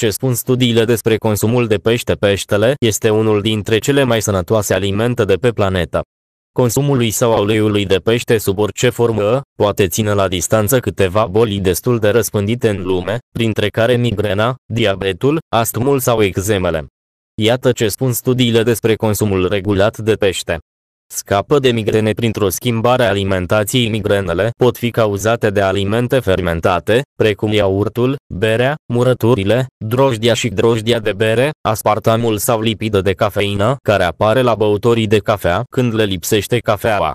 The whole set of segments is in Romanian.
Ce spun studiile despre consumul de pește peștele este unul dintre cele mai sănătoase alimente de pe planetă. Consumului sau a uleiului de pește sub orice formă, poate ține la distanță câteva boli destul de răspândite în lume, printre care migrena, diabetul, astmul sau exemele. Iată ce spun studiile despre consumul regulat de pește. Scapă de migrene printr-o schimbare a alimentației. Migrenele pot fi cauzate de alimente fermentate, precum iaurtul, berea, murăturile, drojdia și drojdia de bere, aspartamul sau lipidă de cafeină care apare la băutorii de cafea când le lipsește cafeaua.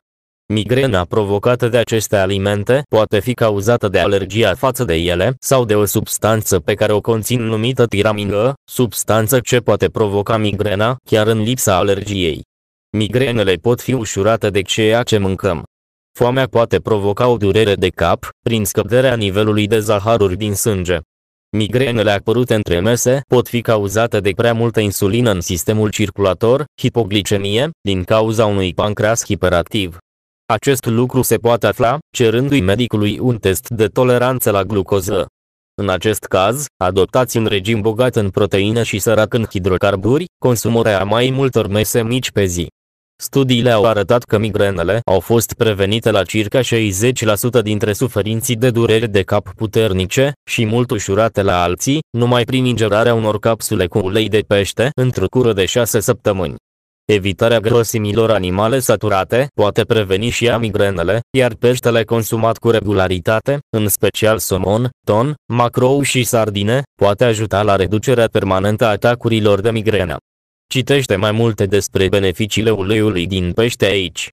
Migrena provocată de aceste alimente poate fi cauzată de alergia față de ele sau de o substanță pe care o conțin numită tiramină, substanță ce poate provoca migrena chiar în lipsa alergiei. Migrenele pot fi ușurate de ceea ce mâncăm. Foamea poate provoca o durere de cap, prin scăderea nivelului de zaharuri din sânge. Migrenele apărute între mese pot fi cauzate de prea multă insulină în sistemul circulator, hipoglicemie, din cauza unui pancreas hiperactiv. Acest lucru se poate afla, cerându-i medicului un test de toleranță la glucoză. În acest caz, adoptați un regim bogat în proteine și sărac în hidrocarburi, consumarea mai multor mese mici pe zi. Studiile au arătat că migrenele au fost prevenite la circa 60% dintre suferinții de dureri de cap puternice și mult ușurate la alții, numai prin ingerarea unor capsule cu ulei de pește într-o cură de 6 săptămâni. Evitarea grăsimilor animale saturate poate preveni și a migrenele, iar peștele consumat cu regularitate, în special somon, ton, macrou și sardine, poate ajuta la reducerea permanentă a atacurilor de migrenă. Citește mai multe despre beneficiile uleiului din pește aici.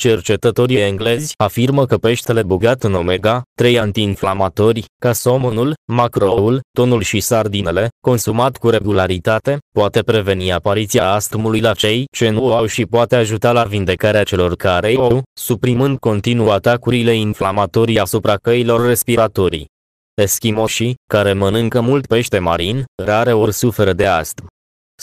Cercetătorii englezi afirmă că peștele bogat în omega-3 antiinflamatori, ca somonul, macroul, tonul și sardinele, consumat cu regularitate, poate preveni apariția astmului la cei ce nu au și poate ajuta la vindecarea celor care au, suprimând continuu atacurile inflamatorii asupra căilor respiratorii. Eschimoșii, care mănâncă mult pește marin, rare ori suferă de astm.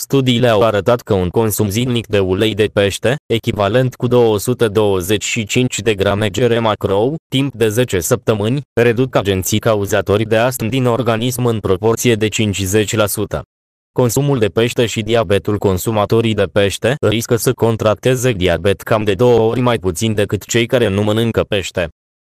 Studiile au arătat că un consum zilnic de ulei de pește, echivalent cu 225 de grame gere macro, timp de 10 săptămâni, reduc agenții cauzatori de astm din organism în proporție de 50%. Consumul de pește și diabetul consumatorii de pește riscă să contracteze diabet cam de două ori mai puțin decât cei care nu mănâncă pește.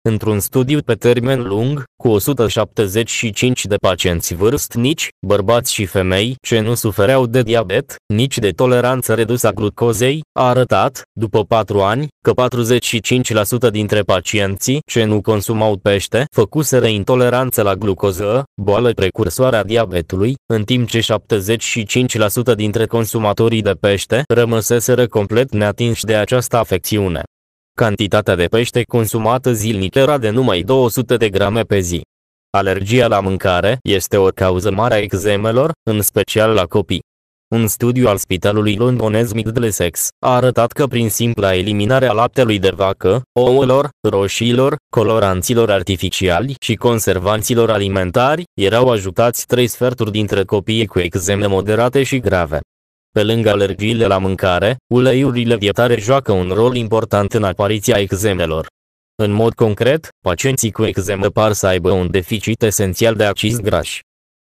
Într-un studiu pe termen lung, cu 175 de pacienți vârstnici, bărbați și femei ce nu sufereau de diabet, nici de toleranță redusă a glucozei, a arătat, după 4 ani, că 45% dintre pacienții ce nu consumau pește făcuseră intoleranță la glucoză, boală precursoare a diabetului, în timp ce 75% dintre consumatorii de pește rămăseseră complet neatinși de această afecțiune. Cantitatea de pește consumată zilnic era de numai 200 de grame pe zi. Alergia la mâncare este o cauză mare a exemelor, în special la copii. Un studiu al spitalului londonez Middlesex a arătat că prin simpla eliminare a laptelui de vacă, ouălor, roșiilor, coloranților artificiali și conservanților alimentari, erau ajutați trei sferturi dintre copiii cu exeme moderate și grave. Pe lângă alergiile la mâncare, uleiurile vietare joacă un rol important în apariția exemelor. În mod concret, pacienții cu exemă par să aibă un deficit esențial de acizi grași.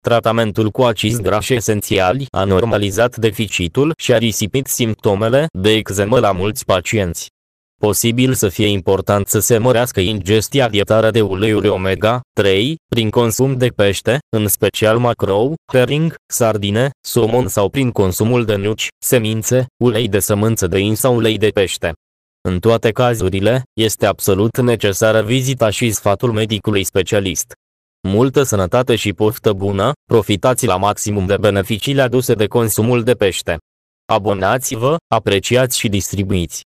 Tratamentul cu acizi grași esențiali a normalizat deficitul și a risipit simptomele de exemă la mulți pacienți. Posibil să fie important să se mărească ingestia dietară de uleiuri omega-3, prin consum de pește, în special macrou, herring, sardine, somon sau prin consumul de nuci, semințe, ulei de sămânță de in sau ulei de pește. În toate cazurile, este absolut necesară vizita și sfatul medicului specialist. Multă sănătate și poftă bună, profitați la maximum de beneficiile aduse de consumul de pește. Abonați-vă, apreciați și distribuiți.